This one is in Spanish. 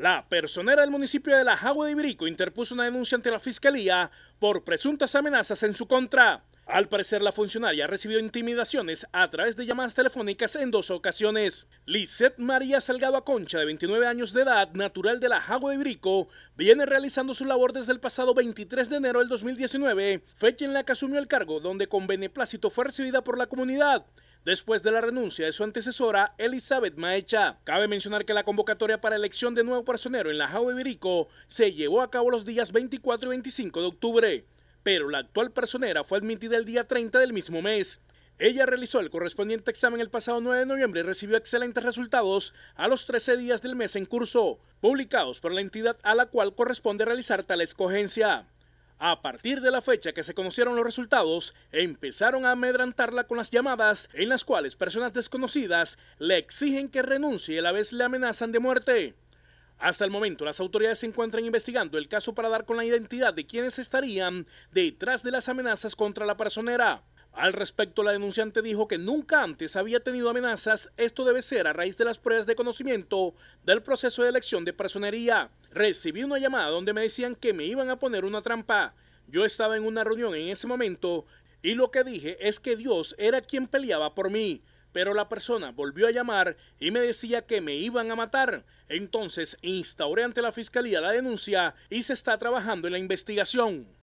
La personera del municipio de La Jagua de Ibirico interpuso una denuncia ante la Fiscalía por presuntas amenazas en su contra. Al parecer, la funcionaria recibió intimidaciones a través de llamadas telefónicas en dos ocasiones. Lisette María Salgado Concha, de 29 años de edad, natural de La Jagua de Ibirico, viene realizando su labor desde el pasado 23 de enero del 2019, fecha en la que asumió el cargo, donde con beneplácito fue recibida por la comunidad después de la renuncia de su antecesora, Elizabeth Maecha. Cabe mencionar que la convocatoria para elección de nuevo personero en la Jau de se llevó a cabo los días 24 y 25 de octubre, pero la actual personera fue admitida el día 30 del mismo mes. Ella realizó el correspondiente examen el pasado 9 de noviembre y recibió excelentes resultados a los 13 días del mes en curso, publicados por la entidad a la cual corresponde realizar tal escogencia. A partir de la fecha que se conocieron los resultados, empezaron a amedrantarla con las llamadas en las cuales personas desconocidas le exigen que renuncie y a la vez le amenazan de muerte. Hasta el momento, las autoridades se encuentran investigando el caso para dar con la identidad de quienes estarían detrás de las amenazas contra la personera. Al respecto, la denunciante dijo que nunca antes había tenido amenazas. Esto debe ser a raíz de las pruebas de conocimiento del proceso de elección de personería. Recibí una llamada donde me decían que me iban a poner una trampa. Yo estaba en una reunión en ese momento y lo que dije es que Dios era quien peleaba por mí. Pero la persona volvió a llamar y me decía que me iban a matar. Entonces instauré ante la fiscalía la denuncia y se está trabajando en la investigación.